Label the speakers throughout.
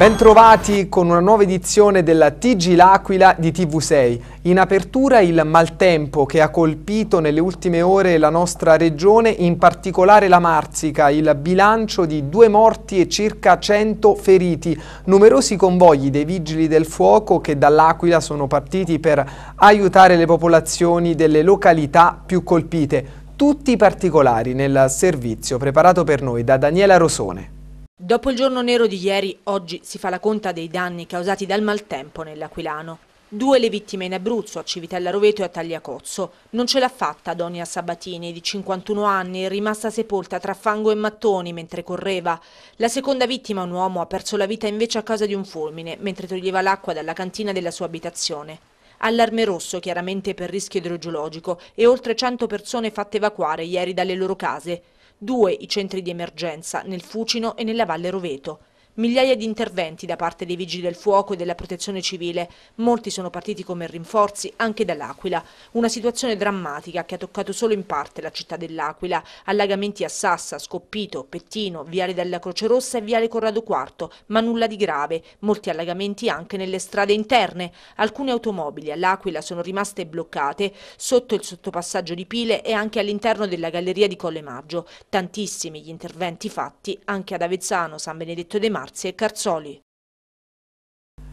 Speaker 1: Bentrovati con una nuova edizione della TG L'Aquila di TV6. In apertura il maltempo che ha colpito nelle ultime ore la nostra regione, in particolare la Marzica, il bilancio di due morti e circa 100 feriti. Numerosi convogli dei vigili del fuoco che dall'Aquila sono partiti per aiutare le popolazioni delle località più colpite. Tutti i particolari nel servizio preparato per noi da Daniela Rosone.
Speaker 2: Dopo il giorno nero di ieri, oggi si fa la conta dei danni causati dal maltempo nell'Aquilano. Due le vittime in Abruzzo, a Civitella Roveto e a Tagliacozzo. Non ce l'ha fatta Donia Sabatini, di 51 anni, rimasta sepolta tra fango e mattoni mentre correva. La seconda vittima, un uomo, ha perso la vita invece a causa di un fulmine, mentre toglieva l'acqua dalla cantina della sua abitazione. Allarme rosso chiaramente per rischio idrogeologico e oltre 100 persone fatte evacuare ieri dalle loro case due i centri di emergenza, nel Fucino e nella Valle Roveto. Migliaia di interventi da parte dei vigili del fuoco e della protezione civile, molti sono partiti come rinforzi anche dall'Aquila. Una situazione drammatica che ha toccato solo in parte la città dell'Aquila, allagamenti a Sassa, Scoppito, Pettino, Viale della Croce Rossa e Viale Corrado IV, ma nulla di grave, molti allagamenti anche nelle strade interne. Alcune automobili all'Aquila sono rimaste bloccate sotto il sottopassaggio di Pile e anche all'interno della galleria di Colle Maggio. Tantissimi gli interventi fatti anche ad Avezzano, San Benedetto de Mari Marzi e Carzoli.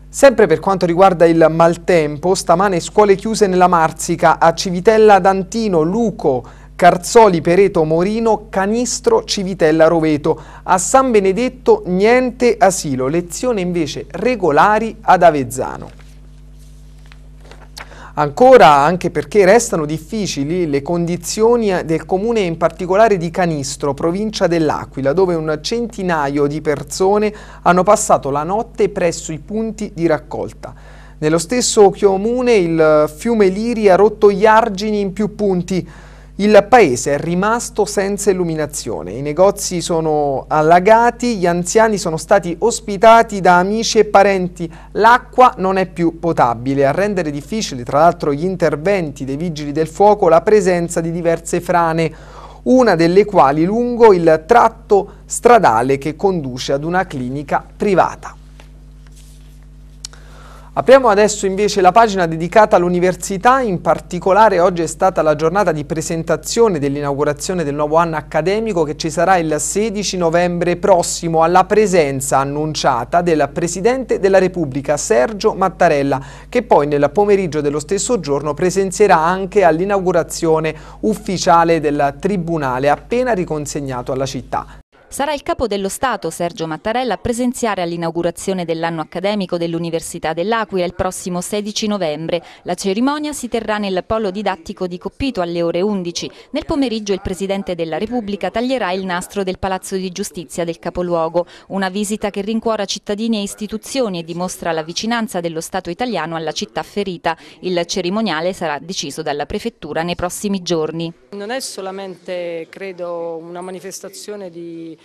Speaker 1: Sempre per quanto riguarda il maltempo, stamane scuole chiuse nella Marzica a Civitella Dantino, Luco, Carzoli, Pereto, Morino, Canistro, Civitella, Roveto. A San Benedetto niente asilo, lezione invece regolari ad Avezzano ancora anche perché restano difficili le condizioni del comune in particolare di Canistro, provincia dell'Aquila, dove un centinaio di persone hanno passato la notte presso i punti di raccolta. Nello stesso comune il fiume Liri ha rotto gli argini in più punti, il paese è rimasto senza illuminazione, i negozi sono allagati, gli anziani sono stati ospitati da amici e parenti, l'acqua non è più potabile, a rendere difficili tra l'altro gli interventi dei vigili del fuoco la presenza di diverse frane, una delle quali lungo il tratto stradale che conduce ad una clinica privata. Apriamo adesso invece la pagina dedicata all'università, in particolare oggi è stata la giornata di presentazione dell'inaugurazione del nuovo anno accademico che ci sarà il 16 novembre prossimo alla presenza annunciata del Presidente della Repubblica Sergio Mattarella che poi nel pomeriggio dello stesso giorno presenzierà anche all'inaugurazione ufficiale del Tribunale appena riconsegnato alla città.
Speaker 3: Sarà il capo dello Stato, Sergio Mattarella, a presenziare all'inaugurazione dell'anno accademico dell'Università dell'Aquila il prossimo 16 novembre. La cerimonia si terrà nel polo didattico di Coppito alle ore 11. Nel pomeriggio il Presidente della Repubblica taglierà il nastro del Palazzo di Giustizia del capoluogo, una visita che rincuora cittadini e istituzioni e dimostra la vicinanza dello Stato italiano alla città ferita. Il cerimoniale sarà deciso dalla Prefettura nei prossimi giorni.
Speaker 4: Non è solamente, credo, una manifestazione di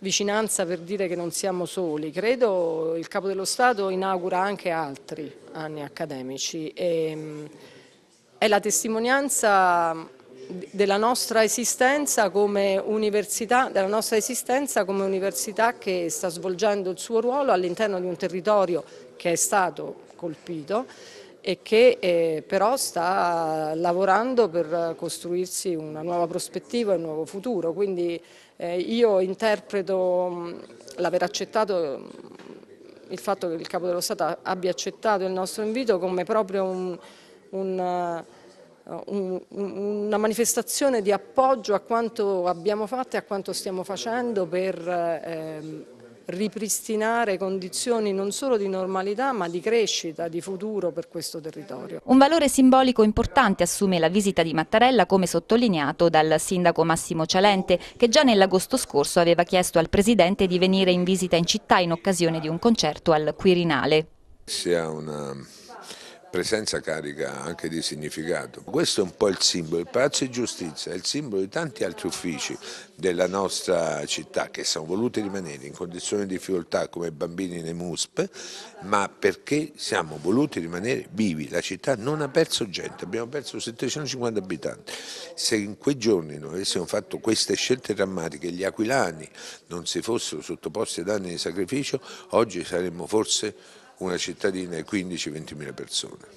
Speaker 4: vicinanza per dire che non siamo soli. Credo il Capo dello Stato inaugura anche altri anni accademici. E, ehm, è la testimonianza della nostra esistenza come università, della nostra esistenza come università che sta svolgendo il suo ruolo all'interno di un territorio che è stato colpito e che eh, però sta lavorando per costruirsi una nuova prospettiva, un nuovo futuro. Quindi eh, io interpreto l'aver accettato il fatto che il Capo dello Stato abbia accettato il nostro invito come proprio eh, un, un una manifestazione di appoggio a quanto abbiamo fatto e a quanto stiamo facendo per eh, ehm, ripristinare condizioni non solo di normalità ma di crescita, di futuro per questo territorio. Un
Speaker 3: valore simbolico importante assume la visita di Mattarella come sottolineato dal sindaco Massimo Cialente che già nell'agosto scorso aveva chiesto al Presidente di venire in visita in città in occasione di un concerto al Quirinale.
Speaker 5: Sia una presenza carica anche di significato. Questo è un po' il simbolo, il Palazzo di Giustizia è il simbolo di tanti altri uffici della nostra città che sono voluti rimanere in condizioni di difficoltà come bambini nei MUSP, ma perché siamo voluti rimanere vivi, la città non ha perso gente, abbiamo perso 750 abitanti. Se in quei giorni non avessimo fatto queste scelte drammatiche, gli aquilani non si fossero sottoposti ad anni di sacrificio, oggi saremmo forse una cittadina di 15-20 mila persone.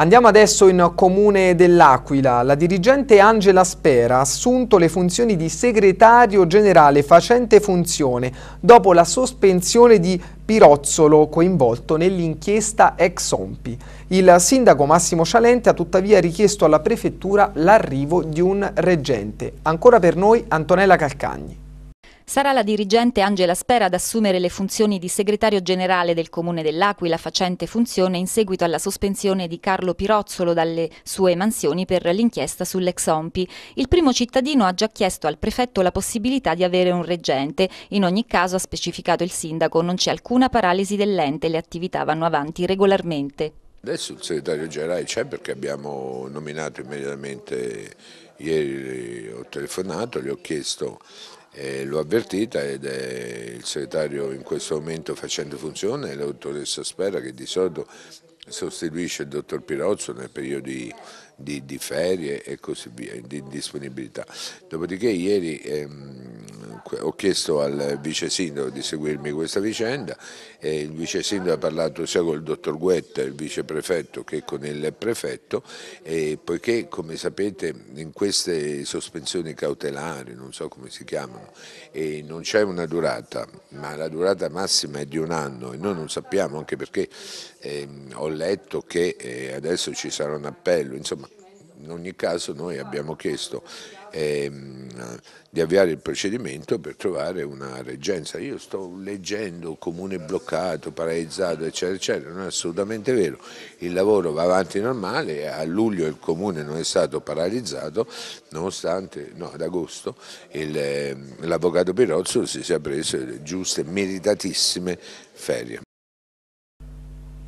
Speaker 1: Andiamo adesso in Comune dell'Aquila. La dirigente Angela Spera ha assunto le funzioni di segretario generale facente funzione dopo la sospensione di Pirozzolo coinvolto nell'inchiesta ex Ompi. Il sindaco Massimo Cialente ha tuttavia richiesto alla prefettura l'arrivo di un reggente. Ancora per noi Antonella Calcagni.
Speaker 3: Sarà la dirigente Angela Spera ad assumere le funzioni di segretario generale del Comune dell'Aquila, facente funzione in seguito alla sospensione di Carlo Pirozzolo dalle sue mansioni per l'inchiesta sull'ex Ompi. Il primo cittadino ha già chiesto al prefetto la possibilità di avere un reggente. In ogni caso, ha specificato il sindaco, non c'è alcuna paralisi dell'ente, le attività vanno avanti regolarmente.
Speaker 5: Adesso il segretario generale c'è perché abbiamo nominato immediatamente, ieri ho telefonato, gli ho chiesto eh, l'ho avvertita ed è il segretario in questo momento facendo funzione, l'autoressa Spera che di solito sostituisce il dottor Pirozzo nel periodo di, di, di ferie e così via, di disponibilità. Dopodiché ieri ehm, ho chiesto al vice sindaco di seguirmi questa vicenda e il vice sindaco ha parlato sia con il dottor Guetta, il vice prefetto, che con il prefetto e poiché come sapete in queste sospensioni cautelari, non so come si chiamano, non c'è una durata, ma la durata massima è di un anno e noi non sappiamo anche perché eh, ho letto che eh, adesso ci sarà un appello, insomma in ogni caso noi abbiamo chiesto ehm, di avviare il procedimento per trovare una reggenza. Io sto leggendo comune bloccato, paralizzato, eccetera, eccetera, non è assolutamente vero. Il lavoro va avanti normale, a luglio il comune non è stato paralizzato, nonostante, no, ad agosto, ehm, l'avvocato Pirozzo si sia preso le giuste, meritatissime ferie.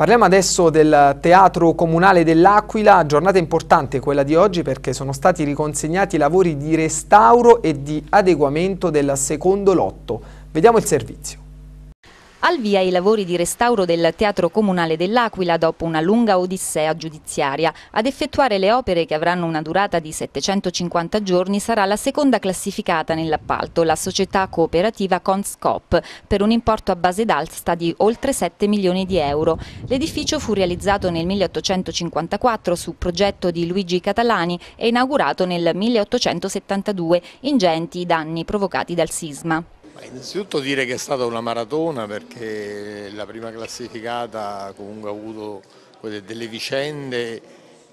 Speaker 1: Parliamo adesso del Teatro Comunale dell'Aquila, giornata importante quella di oggi perché sono stati riconsegnati i lavori di restauro e di adeguamento del secondo lotto. Vediamo il servizio.
Speaker 3: Al via i lavori di restauro del Teatro Comunale dell'Aquila dopo una lunga odissea giudiziaria. Ad effettuare le opere che avranno una durata di 750 giorni sarà la seconda classificata nell'appalto, la società cooperativa Conscop, per un importo a base d'alsta di oltre 7 milioni di euro. L'edificio fu realizzato nel 1854 su progetto di Luigi Catalani e inaugurato nel 1872, ingenti i danni provocati dal sisma.
Speaker 5: Innanzitutto
Speaker 1: dire che è stata una maratona perché la prima classificata comunque ha avuto delle vicende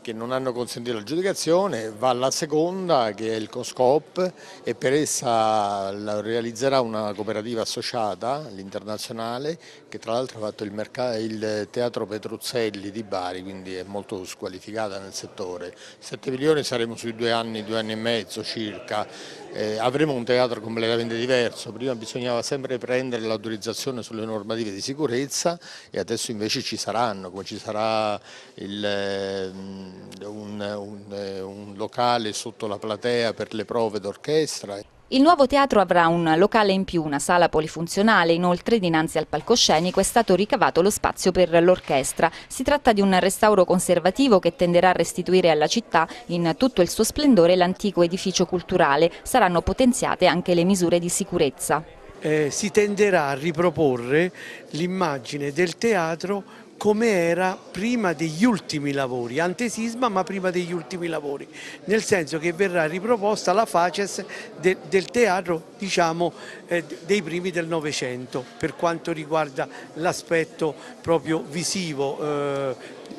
Speaker 1: che non hanno consentito l'aggiudicazione, va alla seconda che è il COSCOP e per essa la realizzerà una cooperativa associata, l'internazionale, che tra l'altro ha fatto il, il, teatro Petruzzelli di Bari, quindi è molto squalificata nel settore. 7 milioni saremo sui due anni, due anni e mezzo circa, eh, avremo un teatro completamente diverso, prima bisognava sempre prendere l'autorizzazione sulle normative di sicurezza e adesso invece ci saranno, come ci sarà il ehm, un, un, eh, un locale sotto la platea per le prove d'orchestra.
Speaker 3: Il nuovo teatro avrà un locale in più, una sala polifunzionale, inoltre dinanzi al palcoscenico è stato ricavato lo spazio per l'orchestra. Si tratta di un restauro conservativo che tenderà a restituire alla città in tutto il suo splendore l'antico edificio culturale. Saranno potenziate anche le misure di sicurezza.
Speaker 5: Eh, si tenderà a riproporre l'immagine del teatro come era prima degli ultimi lavori, antesisma ma prima degli ultimi lavori, nel senso che verrà riproposta la faces de, del teatro diciamo, eh, dei primi del Novecento per quanto riguarda l'aspetto proprio visivo. Eh,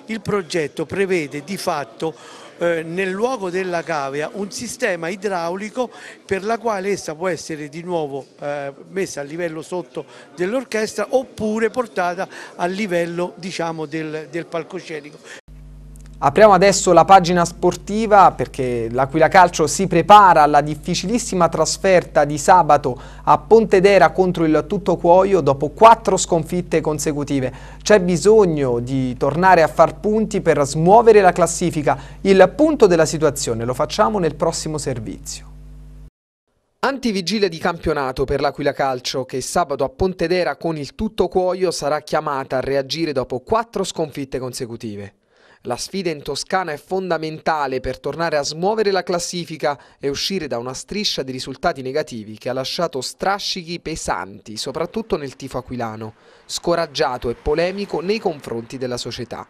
Speaker 5: il progetto prevede di fatto eh, nel luogo della cavea un sistema idraulico per la quale essa può essere di nuovo eh, messa a livello sotto dell'orchestra oppure portata a livello diciamo, del, del palcoscenico.
Speaker 1: Apriamo adesso la pagina sportiva perché l'Aquila Calcio si prepara alla difficilissima trasferta di sabato a Pontedera contro il Tutto Cuoio dopo quattro sconfitte consecutive. C'è bisogno di tornare a far punti per smuovere la classifica. Il punto della situazione lo facciamo nel prossimo servizio. Antivigilia di campionato per l'Aquila Calcio che sabato a Pontedera con il tutto cuoio sarà chiamata a reagire dopo quattro sconfitte consecutive. La sfida in Toscana è fondamentale per tornare a smuovere la classifica e uscire da una striscia di risultati negativi che ha lasciato strascichi pesanti, soprattutto nel tifo aquilano, scoraggiato e polemico nei confronti della società.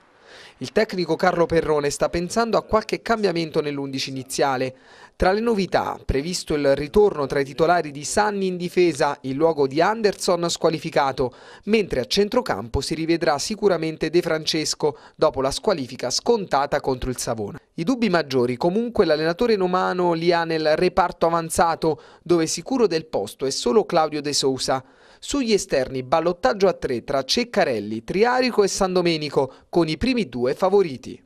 Speaker 1: Il tecnico Carlo Perrone sta pensando a qualche cambiamento nell'11 iniziale. Tra le novità, previsto il ritorno tra i titolari di Sanni in difesa in luogo di Anderson squalificato, mentre a centrocampo si rivedrà sicuramente De Francesco dopo la squalifica scontata contro il Savona. I dubbi maggiori comunque l'allenatore nomano li ha nel reparto avanzato, dove sicuro del posto è solo Claudio De Sousa. Sugli esterni ballottaggio a tre tra Ceccarelli, Triarico e San Domenico, con i primi due favoriti.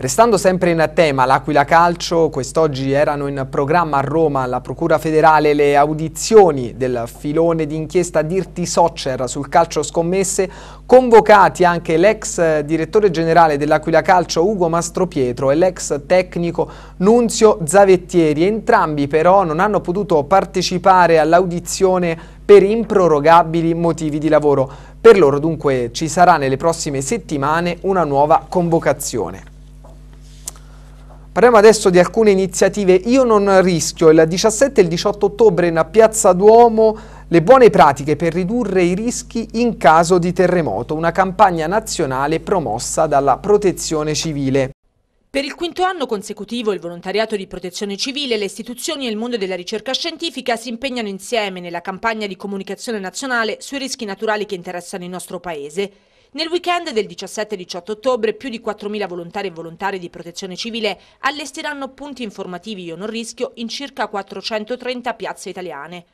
Speaker 1: Restando sempre in tema, l'Aquila Calcio, quest'oggi erano in programma a Roma alla Procura Federale le audizioni del filone d'inchiesta Dirti Soccer sul calcio scommesse, convocati anche l'ex direttore generale dell'Aquila Calcio Ugo Mastropietro e l'ex tecnico Nunzio Zavettieri. Entrambi però non hanno potuto partecipare all'audizione per improrogabili motivi di lavoro. Per loro dunque ci sarà nelle prossime settimane una nuova convocazione. Parliamo adesso di alcune iniziative Io non rischio, il 17 e il 18 ottobre in Piazza Duomo le buone pratiche per ridurre i rischi in caso di terremoto, una campagna nazionale promossa dalla protezione civile.
Speaker 2: Per il quinto anno consecutivo il volontariato di protezione civile, le istituzioni e il mondo della ricerca scientifica si impegnano insieme nella campagna di comunicazione nazionale sui rischi naturali che interessano il nostro Paese. Nel weekend del 17-18 ottobre più di 4.000 volontari e volontari di protezione civile allestiranno punti informativi Io non rischio in circa 430 piazze italiane.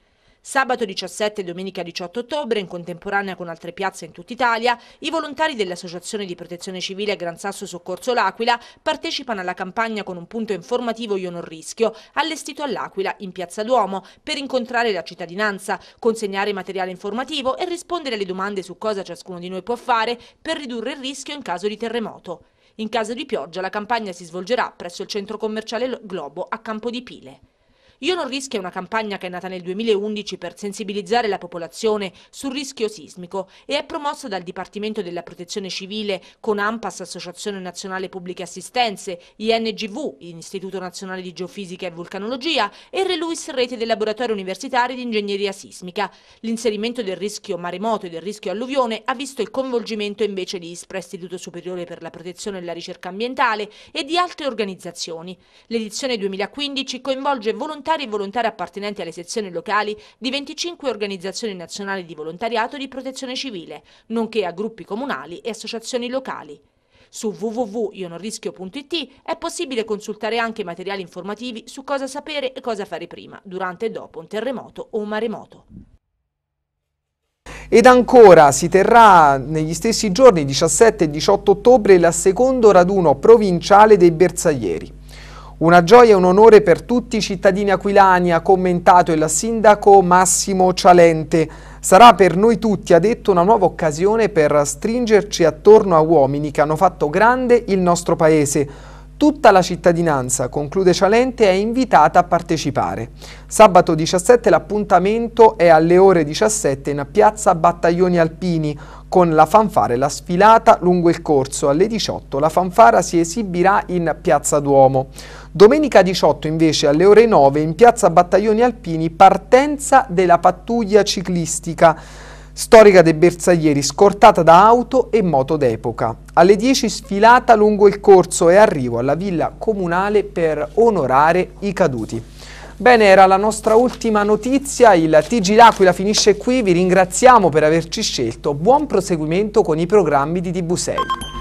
Speaker 2: Sabato 17 e domenica 18 ottobre, in contemporanea con altre piazze in tutta Italia, i volontari dell'Associazione di Protezione Civile Gran Sasso Soccorso L'Aquila partecipano alla campagna con un punto informativo Io non rischio, allestito all'Aquila in Piazza Duomo, per incontrare la cittadinanza, consegnare materiale informativo e rispondere alle domande su cosa ciascuno di noi può fare per ridurre il rischio in caso di terremoto. In caso di pioggia la campagna si svolgerà presso il centro commerciale Globo a Campo di Pile. Io non rischio è una campagna che è nata nel 2011 per sensibilizzare la popolazione sul rischio sismico e è promossa dal Dipartimento della Protezione Civile con AMPAS, Associazione Nazionale Pubbliche Assistenze, INGV, Istituto Nazionale di Geofisica e Vulcanologia e Reluis Rete del Laboratorio Universitario di Ingegneria Sismica. L'inserimento del rischio maremoto e del rischio alluvione ha visto il coinvolgimento invece di ISPRA, Istituto Superiore per la Protezione e la Ricerca Ambientale e di altre organizzazioni. L'edizione 2015 coinvolge volontariamente volontari e volontari appartenenti alle sezioni locali di 25 organizzazioni nazionali di volontariato di protezione civile, nonché a gruppi comunali e associazioni locali. Su www.ionorischio.it è possibile consultare anche materiali informativi su cosa sapere e cosa fare prima, durante e dopo un terremoto o un maremoto.
Speaker 1: Ed ancora si terrà negli stessi giorni 17 e 18 ottobre la secondo raduno provinciale dei bersaglieri. Una gioia e un onore per tutti i cittadini aquilani, ha commentato il sindaco Massimo Cialente. Sarà per noi tutti, ha detto, una nuova occasione per stringerci attorno a uomini che hanno fatto grande il nostro paese Tutta la cittadinanza, conclude Cialente, è invitata a partecipare. Sabato 17 l'appuntamento è alle ore 17 in piazza Battaglioni Alpini con la fanfara e la sfilata lungo il corso. Alle 18 la fanfara si esibirà in piazza Duomo. Domenica 18 invece alle ore 9 in piazza Battaglioni Alpini partenza della pattuglia ciclistica storica dei bersaglieri scortata da auto e moto d'epoca. Alle 10 sfilata lungo il corso e arrivo alla villa comunale per onorare i caduti. Bene, era la nostra ultima notizia, il TG L'Aquila finisce qui, vi ringraziamo per averci scelto, buon proseguimento con i programmi di TV6.